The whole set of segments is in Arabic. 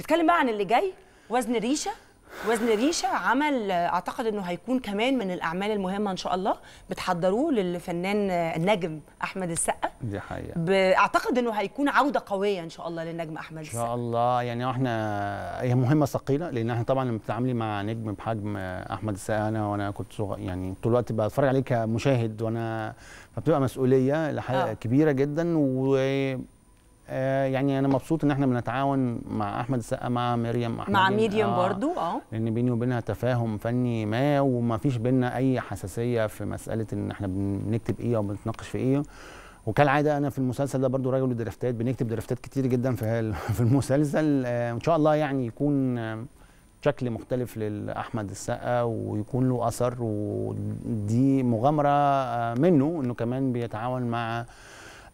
نتكلم بقى عن اللي جاي وزن ريشه وزن ريشه عمل اعتقد انه هيكون كمان من الاعمال المهمه ان شاء الله بتحضروه للفنان النجم احمد السقا دي حقيقه اعتقد انه هيكون عوده قويه ان شاء الله للنجم احمد السقا ان شاء الله يعني احنا هي مهمه ثقيله لان احنا طبعا لما بتتعاملي مع نجم بحجم احمد السقا انا وانا كنت صغ... يعني طول الوقت بتفرج عليه كمشاهد وانا فبتبقى مسؤوليه لحاجه آه. كبيره جدا و آه، يعني انا مبسوط ان احنا بنتعاون مع احمد السقا مع مريم احمد مع ميديوم آه برضو اه لان بيني وبينها تفاهم فني ما وما فيش بينا اي حساسيه في مساله ان احنا بنكتب ايه او بنتناقش في ايه وكالعاده انا في المسلسل ده برضو راجل درفتات بنكتب درفتات كتير جدا في في المسلسل آه ان شاء الله يعني يكون شكل مختلف لاحمد السقا ويكون له اثر ودي مغامره آه، منه انه كمان بيتعاون مع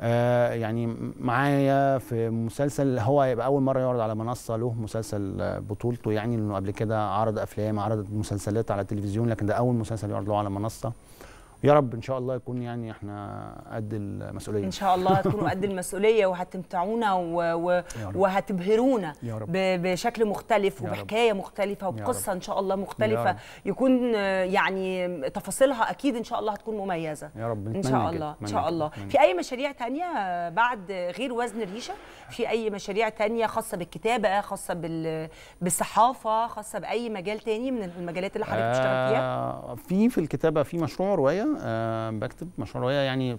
آه، يعني معايا في مسلسل هو يبقى اول مره يعرض على منصه له مسلسل بطولته يعني لانه قبل كده عرض افلام عرض مسلسلات على التلفزيون لكن ده اول مسلسل يعرض له على منصه يا رب ان شاء الله يكون يعني احنا قد المسؤوليه ان شاء الله تكونوا قد المسؤوليه وهتمتعونا و... و... وهتبهرونا ب... بشكل مختلف وبحكايه مختلفه وبقصه ان شاء الله مختلفه يكون يعني تفاصيلها اكيد ان شاء الله هتكون مميزه يا رب ان شاء الله ان شاء الله في اي مشاريع تانية بعد غير وزن الريشه في اي مشاريع تانية خاصه بالكتابه خاصه بال... بالصحافه خاصه باي مجال تاني من المجالات اللي حضرتك بتشتغل فيها آه، في في الكتابه في مشروع روايه آه، بكتب مشروع روايه يعني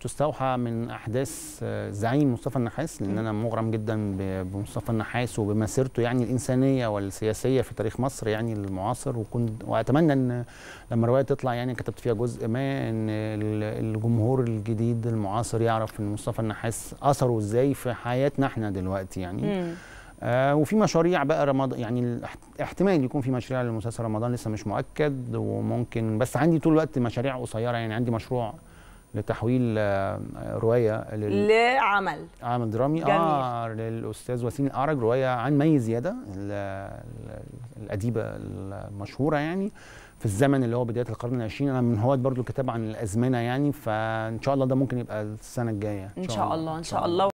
تستوحى من احداث الزعيم آه، مصطفى النحاس لان انا مغرم جدا بمصطفى النحاس وبمسيرته يعني الانسانيه والسياسيه في تاريخ مصر يعني المعاصر وكنت واتمنى ان لما الروايه تطلع يعني كتبت فيها جزء ما ان الجمهور الجديد المعاصر يعرف ان مصطفى النحاس اثره ازاي في حياتنا احنا دلوقتي يعني آه، وفي مشاريع بقى رمضان يعني احتمال يكون في مشاريع لمسلسل رمضان لسه مش مؤكد وممكن بس عندي طول الوقت مشاريع قصيره يعني عندي مشروع لتحويل آه، روايه لل... لعمل عمل درامي آه، جميل. اه للاستاذ وسيم الاعرج روايه عن مي زياده الاديبه المشهوره يعني في الزمن اللي هو بدايه القرن العشرين انا من هواة برضو الكتاب عن الازمنه يعني فان شاء الله ده ممكن يبقى السنه الجايه ان شاء الله ان شاء الله, إن شاء الله.